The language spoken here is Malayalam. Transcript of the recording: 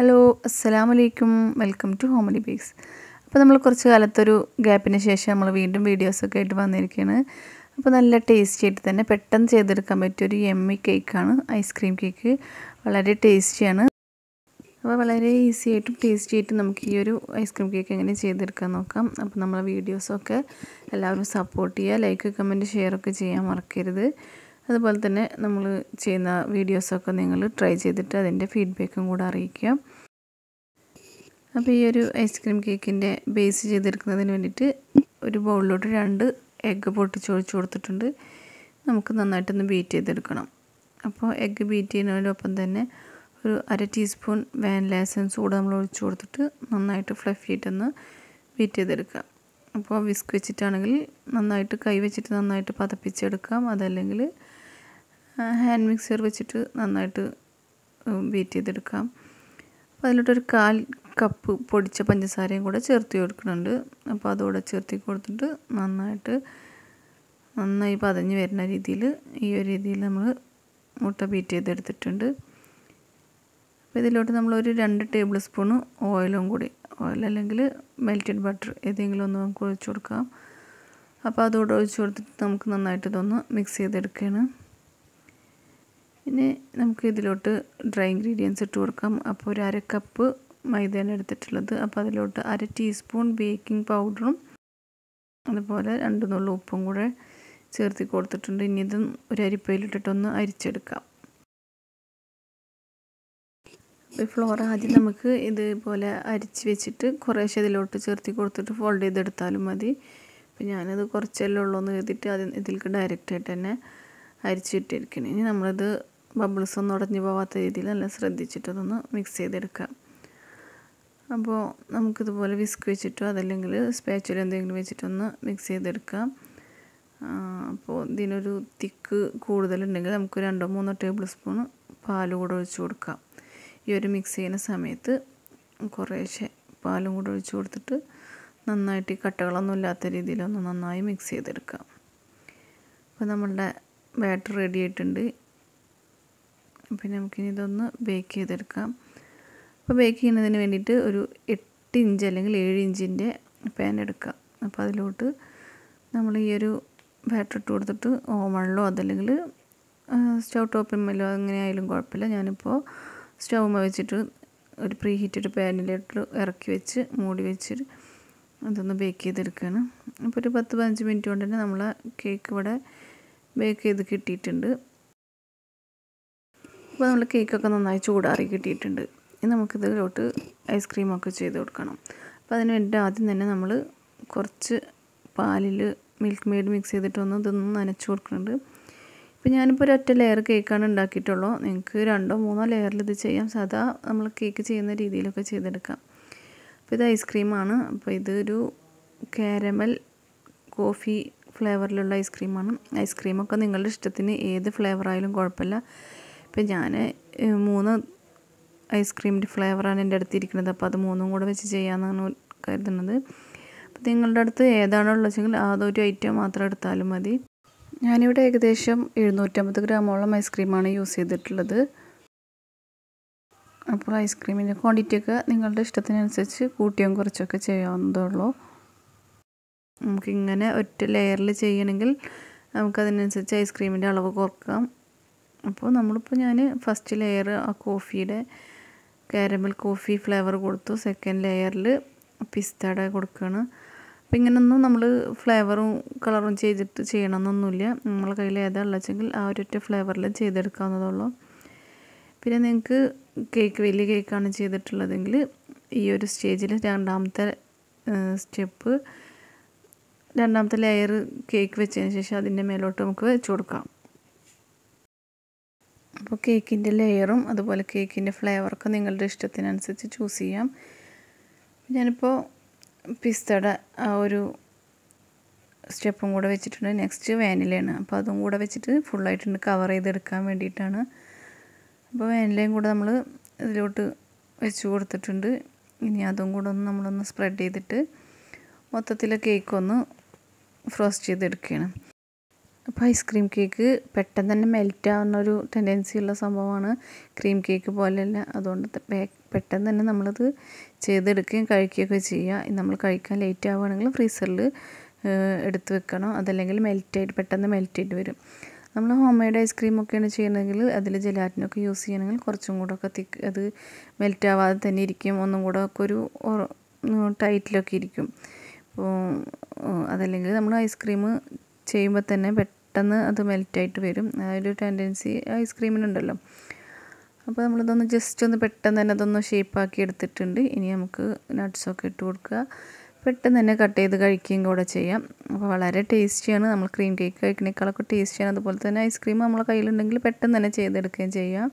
ഹലോ അസ്സലാമു വലൈക്കും വെൽക്കം ടു ഹോമലി ബേക്സ് അപ്പോൾ നമ്മൾ കുറച്ച് കാലത്തൊരു ഗ്യാപ്പിന് ശേഷം നമ്മൾ വീണ്ടും വീഡിയോസൊക്കെ ആയിട്ട് വന്നിരിക്കുകയാണ് അപ്പോൾ നല്ല ടേസ്റ്റി ആയിട്ട് തന്നെ പെട്ടെന്ന് ചെയ്തെടുക്കാൻ പറ്റിയ ഒരു എമ്മി കേക്കാണ് ഐസ്ക്രീം കേക്ക് വളരെ ടേസ്റ്റിയാണ് അപ്പോൾ വളരെ ഈസി ആയിട്ടും ടേസ്റ്റി ആയിട്ടും നമുക്ക് ഈ ഒരു ഐസ്ക്രീം കേക്ക് എങ്ങനെ ചെയ്തെടുക്കാൻ നോക്കാം അപ്പോൾ നമ്മളെ വീഡിയോസൊക്കെ എല്ലാവരും സപ്പോർട്ട് ചെയ്യുക ലൈക്ക് കമൻറ്റ് ഒക്കെ ചെയ്യാൻ മറക്കരുത് അതുപോലെ തന്നെ നമ്മൾ ചെയ്യുന്ന വീഡിയോസൊക്കെ നിങ്ങൾ ട്രൈ ചെയ്തിട്ട് അതിൻ്റെ ഫീഡ്ബാക്കും കൂടെ അറിയിക്കുക അപ്പോൾ ഈ ഒരു ഐസ്ക്രീം കേക്കിൻ്റെ ബേസ് ചെയ്തെടുക്കുന്നതിന് വേണ്ടിയിട്ട് ഒരു ബൗളിലോട്ട് രണ്ട് എഗ്ഗ് പൊട്ടിച്ചൊഴിച്ച് കൊടുത്തിട്ടുണ്ട് നമുക്ക് നന്നായിട്ടൊന്ന് ബീറ്റ് ചെയ്തെടുക്കണം അപ്പോൾ എഗ്ഗ് ബീറ്റ് ചെയ്യുന്നതിനൊപ്പം തന്നെ ഒരു അര ടീസ്പൂൺ വാനില എസൻസ് കൂടെ നമ്മൾ ഒഴിച്ചു കൊടുത്തിട്ട് നന്നായിട്ട് ഫ്ലഫ് ചെയ്തിട്ടൊന്ന് ബീറ്റ് ചെയ്തെടുക്കുക അപ്പോൾ വിസ്ക് വെച്ചിട്ടാണെങ്കിൽ നന്നായിട്ട് കൈ വെച്ചിട്ട് നന്നായിട്ട് പതപ്പിച്ചെടുക്കാം അതല്ലെങ്കിൽ ഹാൻഡ് മിക്സർ വെച്ചിട്ട് നന്നായിട്ട് ബീറ്റ് ചെയ്തെടുക്കാം അപ്പോൾ അതിലോട്ടൊരു കാൽ കപ്പ് പൊടിച്ച പഞ്ചസാരയും കൂടെ ചേർത്ത് കൊടുക്കുന്നുണ്ട് അപ്പോൾ അതോടെ ചേർത്തി കൊടുത്തിട്ട് നന്നായിട്ട് നന്നായി പതഞ്ഞ് വരുന്ന രീതിയിൽ ഈ ഒരു രീതിയിൽ നമ്മൾ മുട്ട ബീറ്റ് ചെയ്തെടുത്തിട്ടുണ്ട് അപ്പോൾ ഇതിലോട്ട് നമ്മളൊരു രണ്ട് ടേബിൾ സ്പൂൺ ഓയിലും കൂടി ഓയിൽ അല്ലെങ്കിൽ മെൽറ്റഡ് ബട്ടർ ഏതെങ്കിലും ഒന്ന് നമുക്ക് ഒഴിച്ചു കൊടുക്കാം അപ്പോൾ അതോടെ ഒഴിച്ചു കൊടുത്തിട്ട് നമുക്ക് നന്നായിട്ട് ഇതൊന്ന് മിക്സ് ചെയ്തെടുക്കുകയാണ് ഇനി നമുക്ക് ഇതിലോട്ട് ഡ്രൈ ഇൻഗ്രീഡിയൻസ് ഇട്ട് കൊടുക്കാം അപ്പോൾ ഒരു അര കപ്പ് മൈദയാണ് എടുത്തിട്ടുള്ളത് അപ്പോൾ അതിലോട്ട് അര ടീസ്പൂൺ ബേക്കിംഗ് പൗഡറും അതുപോലെ രണ്ട് നുള്ളു ഉപ്പും കൂടെ ചേർത്തി കൊടുത്തിട്ടുണ്ട് ഇനി ഇതും ഒരു അരിപ്പയിലിട്ടിട്ടൊന്ന് അരിച്ചെടുക്കാം ഫ്ലോർ ആദ്യം നമുക്ക് ഇതുപോലെ അരിച്ച് വെച്ചിട്ട് കുറേശ്ശെ ഇതിലോട്ട് ചേർത്തി കൊടുത്തിട്ട് ഫോൾഡ് ചെയ്തെടുത്താലും മതി അപ്പോൾ ഞാനത് കുറച്ചെല്ലാം ഉള്ളൂ എന്ന് കരുതിയിട്ട് അതിൽ ഇതിലേക്ക് ഡയറക്റ്റായിട്ട് തന്നെ അരിച്ചിട്ടിരിക്കണം ഇനി നമ്മളിത് ബബിൾസ് ഒന്നും ഉടഞ്ഞു പോവാത്ത രീതിയിൽ നല്ല ശ്രദ്ധിച്ചിട്ട് അതൊന്ന് മിക്സ് ചെയ്തെടുക്കുക അപ്പോൾ നമുക്കിതുപോലെ വിസ്ക് വെച്ചിട്ടോ അതല്ലെങ്കിൽ സ്പാച്ചുല എന്തെങ്കിലും വെച്ചിട്ടൊന്ന് മിക്സ് ചെയ്തെടുക്കാം അപ്പോൾ ഇതിനൊരു തിക്ക് കൂടുതലുണ്ടെങ്കിൽ നമുക്ക് രണ്ടോ മൂന്നോ ടേബിൾ സ്പൂൺ പാൽ കൂടെ ഒഴിച്ച് കൊടുക്കാം ഈ ഒരു മിക്സ് ചെയ്യുന്ന സമയത്ത് കുറേശ്ശെ പാലും കൂടെ ഒഴിച്ച് കൊടുത്തിട്ട് നന്നായിട്ട് ഈ കട്ടകളൊന്നും ഇല്ലാത്ത രീതിയിലൊന്ന് നന്നായി മിക്സ് ചെയ്തെടുക്കാം അപ്പോൾ നമ്മളുടെ ബാറ്റർ റെഡി ആയിട്ടുണ്ട് അപ്പം നമുക്കിനി ഇതൊന്ന് ബേക്ക് ചെയ്തെടുക്കാം അപ്പോൾ ബേക്ക് ചെയ്യുന്നതിന് വേണ്ടിയിട്ട് ഒരു എട്ട് ഇഞ്ച് അല്ലെങ്കിൽ ഏഴ് ഇഞ്ചിൻ്റെ പാൻ എടുക്കാം അപ്പോൾ അതിലോട്ട് നമ്മൾ ഈ ഒരു ബാറ്റർ ഇട്ട് കൊടുത്തിട്ട് ഓവണിലോ അതല്ലെങ്കിൽ സ്റ്റൗ ടോപ്പിന്മേലോ ആയാലും കുഴപ്പമില്ല ഞാനിപ്പോൾ സ്റ്റൗമ്മ വെച്ചിട്ട് ഒരു പ്രീ ഹീറ്റഡ് പാനിലോട്ട് ഇറക്കി വെച്ച് മൂടി വെച്ച് അതൊന്ന് ബേക്ക് ചെയ്തെടുക്കുകയാണ് അപ്പോൾ ഒരു പത്ത് പതിനഞ്ച് മിനിറ്റ് കൊണ്ട് തന്നെ നമ്മൾ കേക്ക് ഇവിടെ ബേക്ക് ചെയ്ത് കിട്ടിയിട്ടുണ്ട് അപ്പോൾ നമ്മൾ കേക്കൊക്കെ നന്നായി ചൂടാറി കിട്ടിയിട്ടുണ്ട് ഇനി നമുക്കിതിലോട്ട് ഐസ്ക്രീമൊക്കെ ചെയ്ത് കൊടുക്കണം അപ്പോൾ അതിന് വേണ്ടി ആദ്യം തന്നെ നമ്മൾ കുറച്ച് പാലിൽ മിൽക്ക് മെയ്ഡ് മിക്സ് ചെയ്തിട്ടൊന്ന് ഇതൊന്ന് നനച്ച് കൊടുക്കുന്നുണ്ട് ഇപ്പോൾ ഞാനിപ്പോൾ ഒരൊറ്റ ലെയർ കേക്കാണ് ഉണ്ടാക്കിയിട്ടുള്ളൂ നിങ്ങൾക്ക് രണ്ടോ മൂന്നോ ലെയറിൽ ഇത് ചെയ്യാം സാധാ നമ്മൾ കേക്ക് ചെയ്യുന്ന രീതിയിലൊക്കെ ചെയ്തെടുക്കാം അപ്പോൾ ഇത് ഐസ്ക്രീമാണ് അപ്പോൾ ഇതൊരു കാരമൽ കോഫി ഫ്ലേവറിലുള്ള ഐസ്ക്രീമാണ് ഐസ്ക്രീമൊക്കെ നിങ്ങളുടെ ഇഷ്ടത്തിന് ഏത് ഫ്ലേവറായാലും കുഴപ്പമില്ല അപ്പം ഞാൻ മൂന്ന് ഐസ്ക്രീമിൻ്റെ ഫ്ലേവറാണ് എൻ്റെ അടുത്ത് ഇരിക്കുന്നത് അപ്പോൾ അത് മൂന്നും കൂടെ വെച്ച് ചെയ്യാമെന്നാണ് കരുതുന്നത് അപ്പോൾ നിങ്ങളുടെ അടുത്ത് ഏതാണോ ഉള്ളതെങ്കിൽ അതൊരു ഐറ്റം മാത്രം എടുത്താലും മതി ഞാനിവിടെ ഏകദേശം എഴുന്നൂറ്റമ്പത് ഗ്രാമോളം ഐസ്ക്രീമാണ് യൂസ് ചെയ്തിട്ടുള്ളത് അപ്പോൾ ഐസ്ക്രീമിൻ്റെ ക്വാണ്ടിറ്റിയൊക്കെ നിങ്ങളുടെ ഇഷ്ടത്തിനനുസരിച്ച് കൂട്ടിയും കുറച്ചൊക്കെ ചെയ്യാവുന്നതുള്ളൂ നമുക്കിങ്ങനെ ഒറ്റ ലെയറിൽ ചെയ്യണമെങ്കിൽ നമുക്കതിനനുസരിച്ച് ഐസ്ക്രീമിൻ്റെ അളവ് കുറക്കാം അപ്പോൾ നമ്മളിപ്പോൾ ഞാൻ ഫസ്റ്റ് ലെയർ ആ കോഫിയുടെ കാരമൽ കോഫി ഫ്ലേവർ കൊടുത്തു സെക്കൻഡ് ലെയറിൽ പിസ്തട കൊടുക്കുകയാണ് അപ്പോൾ ഇങ്ങനൊന്നും നമ്മൾ ഫ്ലേവറും കളറും ചെയ്തിട്ട് ചെയ്യണമെന്നൊന്നുമില്ല നമ്മളെ കയ്യിൽ ഏതാ ഉള്ളതെങ്കിൽ ആ ഒരൊറ്റ ഫ്ലേവറിൽ ചെയ്തെടുക്കാവുന്നതുള്ളൂ പിന്നെ നിങ്ങൾക്ക് കേക്ക് വലിയ കേക്കാണ് ചെയ്തിട്ടുള്ളതെങ്കിൽ ഈ ഒരു സ്റ്റേജിൽ രണ്ടാമത്തെ സ്റ്റെപ്പ് രണ്ടാമത്തെ ലെയർ കേക്ക് വെച്ചതിന് ശേഷം അതിൻ്റെ മേലോട്ട് നമുക്ക് വെച്ച് കൊടുക്കാം അപ്പോൾ കേക്കിൻ്റെ ലെയറും അതുപോലെ കേക്കിൻ്റെ ഫ്ലേവറൊക്കെ നിങ്ങളുടെ ഇഷ്ടത്തിനനുസരിച്ച് ചൂസ് ചെയ്യാം ഞാനിപ്പോൾ പിസ്തയുടെ ആ ഒരു സ്റ്റെപ്പും കൂടെ വെച്ചിട്ടുണ്ട് നെക്സ്റ്റ് വാനിലയാണ് അപ്പോൾ അതും കൂടെ വെച്ചിട്ട് ഫുള്ളായിട്ടുണ്ട് കവർ ചെയ്തെടുക്കാൻ വേണ്ടിയിട്ടാണ് അപ്പോൾ വാനിലയും കൂടെ നമ്മൾ ഇതിലോട്ട് വെച്ച് കൊടുത്തിട്ടുണ്ട് ഇനി അതും കൂടെ ഒന്ന് നമ്മളൊന്ന് സ്പ്രെഡ് ചെയ്തിട്ട് കേക്ക് കേക്കൊന്ന് ഫ്രോസ്റ്റ് ചെയ്തെടുക്കുകയാണ് അപ്പോൾ ഐസ്ക്രീം കേക്ക് പെട്ടെന്ന് തന്നെ മെൽറ്റ് ആവുന്ന ഒരു ടെൻഡൻസി ഉള്ള സംഭവമാണ് ക്രീം കേക്ക് പോലെയല്ല അതുകൊണ്ട് പെട്ടെന്ന് തന്നെ നമ്മളത് ചെയ്തെടുക്കുകയും കഴിക്കുകയൊക്കെ ചെയ്യുക നമ്മൾ കഴിക്കാൻ ലേറ്റ് ആവുകയാണെങ്കിൽ ഫ്രീസറിൽ എടുത്ത് വെക്കണം അതല്ലെങ്കിൽ മെൽറ്റായിട്ട് പെട്ടെന്ന് മെൽറ്റായിട്ട് വരും നമ്മൾ ഹോം മെയ്ഡ് ഐസ്ക്രീമൊക്കെയാണ് ചെയ്യണമെങ്കിൽ അതിൽ ജലാറ്റിനൊക്കെ യൂസ് ചെയ്യണമെങ്കിൽ കുറച്ചും കൂടെ ഒക്കെ തിക്ക് അത് മെൽറ്റ് ആവാതെ തന്നെ ഇരിക്കും ഒന്നും കൂടെ ഒക്കെ ഒരു ടൈറ്റിലൊക്കെ ഇരിക്കും അപ്പോൾ അതല്ലെങ്കിൽ നമ്മൾ ഐസ്ക്രീം ചെയ്യുമ്പോൾ തന്നെ പെട്ടെന്ന് അത് മെൽറ്റായിട്ട് വരും ആ ഒരു ടെൻഡൻസി ഐസ്ക്രീമിനുണ്ടല്ലോ അപ്പോൾ നമ്മളിതൊന്ന് ജസ്റ്റ് ഒന്ന് പെട്ടെന്ന് തന്നെ അതൊന്ന് ഷേപ്പാക്കി എടുത്തിട്ടുണ്ട് ഇനി നമുക്ക് നട്ട്സൊക്കെ ഇട്ട് കൊടുക്കുക പെട്ടെന്ന് തന്നെ കട്ട് ചെയ്ത് കഴിക്കുകയും കൂടെ ചെയ്യാം അപ്പോൾ വളരെ ടേസ്റ്റിയാണ് നമ്മൾ ക്രീം കേക്ക് കഴിക്കണേക്കാളൊക്കെ ടേസ്റ്റിയാണ് അതുപോലെ തന്നെ ഐസ്ക്രീം നമ്മളെ കയ്യിലുണ്ടെങ്കിൽ പെട്ടെന്ന് തന്നെ ചെയ്തെടുക്കുകയും ചെയ്യാം